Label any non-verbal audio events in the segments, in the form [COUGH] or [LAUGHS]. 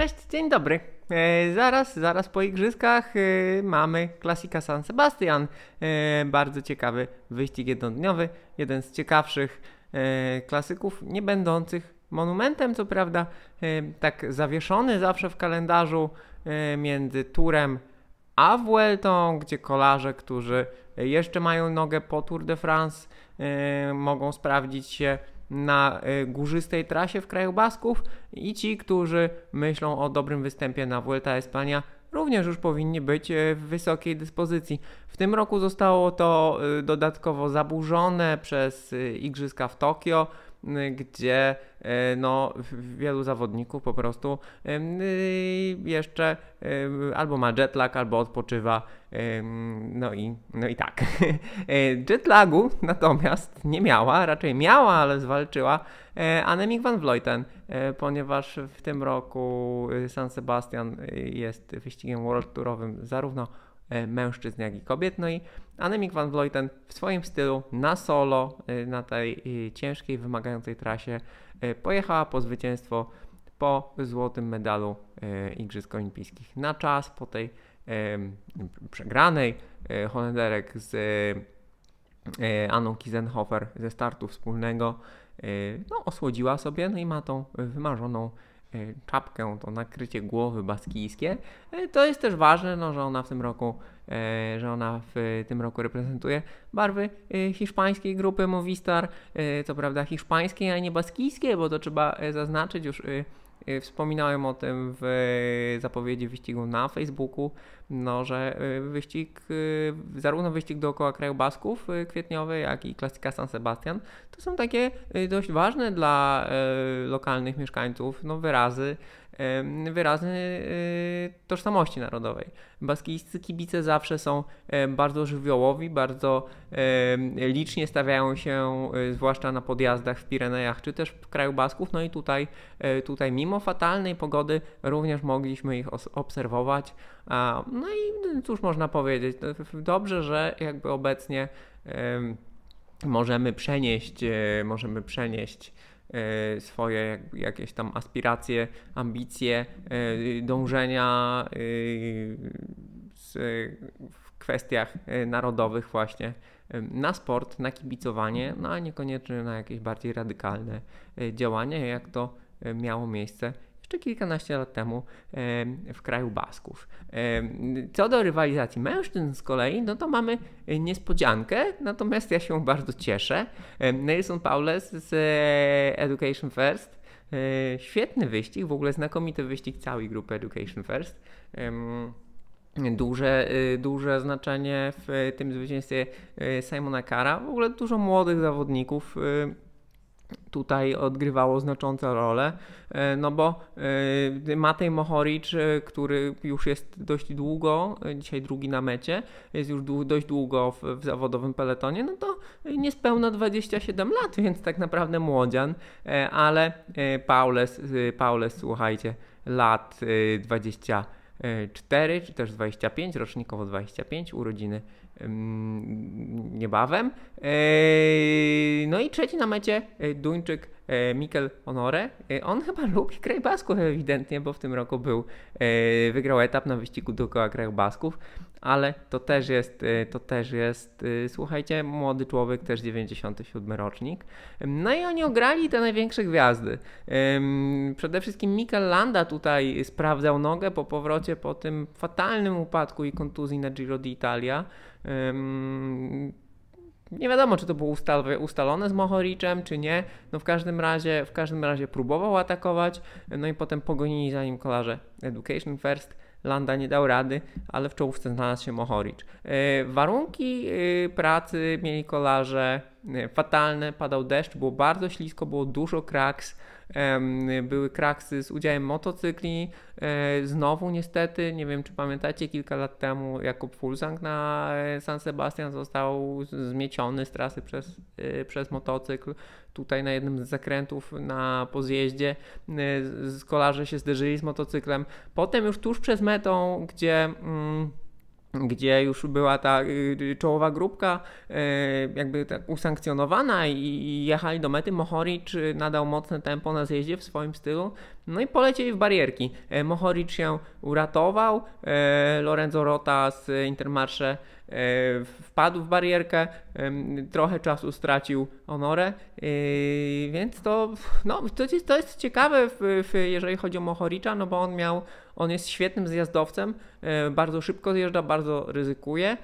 Cześć, dzień dobry. E, zaraz, zaraz po igrzyskach e, mamy klasika San Sebastian. E, bardzo ciekawy wyścig jednodniowy, jeden z ciekawszych e, klasyków, nie będących monumentem, co prawda, e, tak zawieszony zawsze w kalendarzu e, między turem a Vueltą, gdzie kolarze, którzy jeszcze mają nogę po Tour de France, mogą sprawdzić się na y, górzystej trasie w kraju Basków i ci, którzy myślą o dobrym występie na Vuelta Espania również już powinni być y, w wysokiej dyspozycji. W tym roku zostało to y, dodatkowo zaburzone przez igrzyska w Tokio, Y, gdzie y, no, wielu zawodników po prostu y, jeszcze albo ma jetlag, albo odpoczywa. No i, no i tak. [LAUGHS] Jetlagu natomiast nie miała, raczej miała, ale zwalczyła Anemik van Vleuten, ponieważ w tym roku San Sebastian jest wyścigiem world tourowym zarówno E, mężczyzn, jak i kobiet. No i Anemik van Vleuten w swoim stylu na solo e, na tej e, ciężkiej, wymagającej trasie pojechała po zwycięstwo po złotym medalu Igrzysk Olimpijskich na czas, po tej przegranej Holenderek z Aną Kisenhofer ze startu wspólnego no, osłodziła sobie no i ma tą wymarzoną Y, czapkę, to nakrycie głowy baskijskie. Y, to jest też ważne, no, że ona w tym roku, y, że ona w tym roku reprezentuje barwy hiszpańskiej grupy Movistar, co prawda hiszpańskiej, a nie baskijskiej, bo to trzeba zaznaczyć już Y, wspominałem o tym w zapowiedzi wyścigu na Facebooku, no, że y, wyścig, y, zarówno wyścig dookoła kraju Basków kwietniowy, jak i klasyka San Sebastian, to są takie dość ważne dla lokalnych mieszkańców no, wyrazy wyrazy y, tożsamości narodowej. Baskijscy kibice zawsze są e, bardzo żywiołowi, bardzo licznie stawiają się, y, zwłaszcza na podjazdach w Pirenejach, czy też w kraju Basków. No i tutaj, e, tutaj mimo fatalnej pogody również mogliśmy ich obserwować. No i cóż można powiedzieć, dobrze, że jakby obecnie możemy przenieść, e, możemy przenieść E, swoje jakieś tam aspiracje, ambicje, e, dążenia e, w kwestiach narodowych właśnie na sport, na kibicowanie, no a niekoniecznie na jakieś bardziej radykalne działania, jak to miało miejsce czy kilkanaście lat temu w kraju Basków. Co do rywalizacji mężczyzn z kolei, no to mamy niespodziankę, natomiast ja się bardzo cieszę. Nelson Paules z e, Education First e, Świetny wyścig, w ogóle znakomity wyścig całej grupy Education First. Duże, e, duże znaczenie w tym zwycięstwie Simona Kara. W ogóle dużo młodych zawodników tutaj odgrywało znaczącą rolę, e, no bo e, Matej Mohoricz, e, który już jest dość długo, dzisiaj drugi na mecie, jest już dość długo w, w, zawodowym peletonie, no to niespełna 27 lat, więc tak naprawdę młodzian, ale Paules, Paules słuchajcie, lat 24 czy też 25, rocznikowo 25, urodziny niebawem. E, no i trzeci na mecie e, Duńczyk e, Mikel Honore. On [LAUGHS] chyba lubi kraj Basków ewidentnie, bo w tym roku był, wygrał etap na wyścigu dookoła krajów Basków, ale to też jest, to też jest, słuchajcie, młody człowiek, też 97 rocznik. No i oni ograli te największe gwiazdy. Przede wszystkim Mikkel Landa tutaj sprawdzał nogę po powrocie po tym fatalnym upadku i kontuzji na Giro d'Italia nie wiadomo, czy to było ustalone z Mohoriczem, czy nie. No w każdym razie, w każdym razie próbował atakować, no i potem pogonili za nim kolarze Education First. Landa nie dał rady, ale w czołówce znalazł się Mohoricz. E, warunki y, pracy mieli kolarze E, fatalne, padał deszcz, było bardzo ślisko, było dużo kraks, były kraksy z udziałem motocykli, e, znowu niestety, nie wiem czy pamiętacie, kilka lat temu Jakub Fulsang na e, San Sebastian został zmieciony z trasy przez, przez motocykl, tutaj na jednym z zakrętów na pozjeździe kolarze się zderzyli z motocyklem, potem już tuż przez metą, gdzie... Mm, gdzie już była ta y, y, czołowa grupka y, jakby tak usankcjonowana i jechali do mety. Mohoric nadał mocne tempo na zjeździe w swoim stylu, no i polecieli w barierki. E, Mohoric się uratował, e, Lorenzo Rota z Intermarsze E, wpadł w barierkę, trochę czasu stracił honorę, e, więc to, no, to, jest, to jest ciekawe, w, w, jeżeli chodzi o Mohoricza, no bo on miał, on jest świetnym zjazdowcem, e, bardzo szybko zjeżdża, bardzo ryzykuje,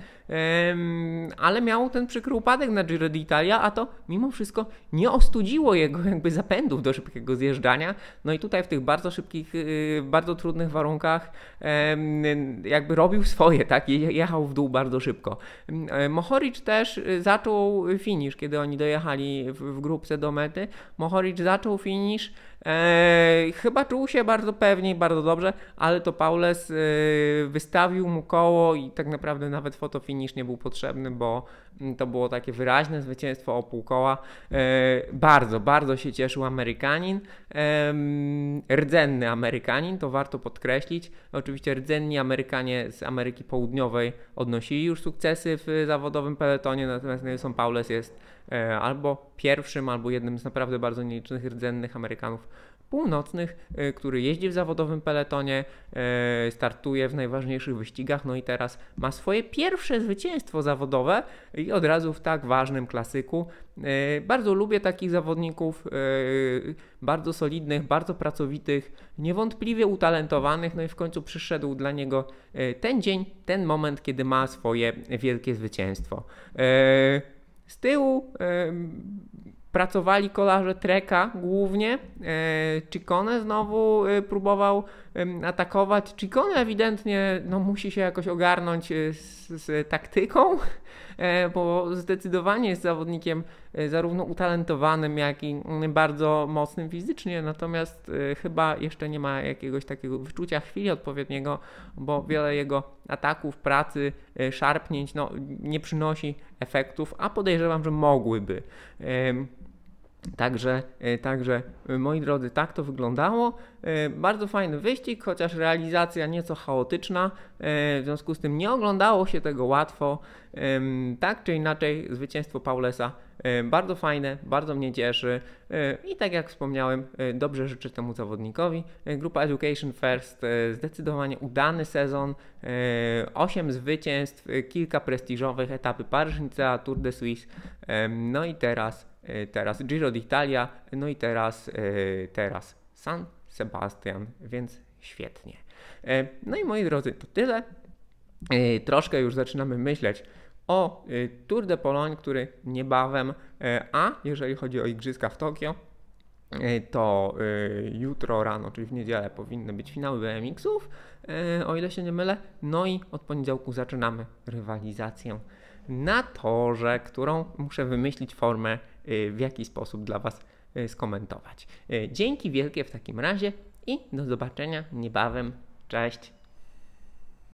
ale miał ten przykry upadek na Giro d'Italia, a to mimo wszystko nie ostudziło jego jakby zapędów do szybkiego zjeżdżania, no i tutaj w tych bardzo szybkich, bardzo trudnych warunkach jakby robił swoje, tak, jechał w dół bardzo szybko szybko. Mm, e, Mohoric też y, zaczął finisz, kiedy oni dojechali w, w grupce do mety. Mohoric zaczął finisz Eee, chyba czuł się bardzo pewnie i bardzo dobrze, ale to Paules eee, wystawił mu koło i tak naprawdę nawet fotofinisz nie był potrzebny, bo mm, to było takie wyraźne zwycięstwo o pół koła. Eee, bardzo, bardzo się cieszył Amerykanin. Rdzenny Amerykanin, to warto podkreślić. Oczywiście rdzenni Amerykanie z Ameryki Południowej odnosili już sukcesy w y, zawodowym peletonie, natomiast Nelson no, Paules jest E, albo pierwszym, albo jednym z naprawdę bardzo nielicznych rdzennych Amerykanów północnych, e, który jeździ w zawodowym peletonie, e, startuje w najważniejszych wyścigach, no i teraz ma swoje pierwsze zwycięstwo zawodowe i od razu w tak ważnym klasyku. Bardzo lubię takich zawodników, bardzo solidnych, bardzo pracowitych, niewątpliwie utalentowanych, no i w końcu przyszedł dla niego ten dzień, ten moment, kiedy ma swoje wielkie zwycięstwo. Z tyłu pracowali kolarze Treka głównie. E, Chicone znowu e, próbował atakować. Chicone ewidentnie no, musi się jakoś ogarnąć e, z, z taktyką, bo zdecydowanie jest zawodnikiem E, zarówno utalentowanym, jak i mm, bardzo mocnym fizycznie, natomiast e, chyba jeszcze nie ma jakiegoś takiego wyczucia chwili odpowiedniego, bo wiele jego ataków, pracy, e, szarpnięć no, nie przynosi efektów, a podejrzewam, że mogłyby. Także, e, także, e, moi drodzy, tak to wyglądało. E, bardzo fajny wyścig, chociaż realizacja nieco chaotyczna, w związku z tym nie oglądało się tego łatwo. Tak czy inaczej, zwycięstwo Paulesa bardzo fajne, bardzo mnie cieszy i tak jak wspomniałem, dobrze życzę temu zawodnikowi. Grupa Education First zdecydowanie udany sezon, 8 zwycięstw, kilka prestiżowych etapy Paryżnica, Tour de Suisse, no i teraz E, teraz Giro d'Italia, no i teraz, e, teraz San Sebastian, więc świetnie. E, no i moi drodzy, to tyle. Troszkę już zaczynamy myśleć o Tour de Pologne, który niebawem, a jeżeli chodzi o Igrzyska w Tokio, to jutro rano, czyli w niedzielę, powinny być finały BMX-ów, o ile się nie mylę. No i od poniedziałku zaczynamy rywalizację na torze, którą muszę wymyślić formę Y, w jaki sposób dla Was y, skomentować. Y, dzięki wielkie w takim razie i do zobaczenia niebawem. Cześć!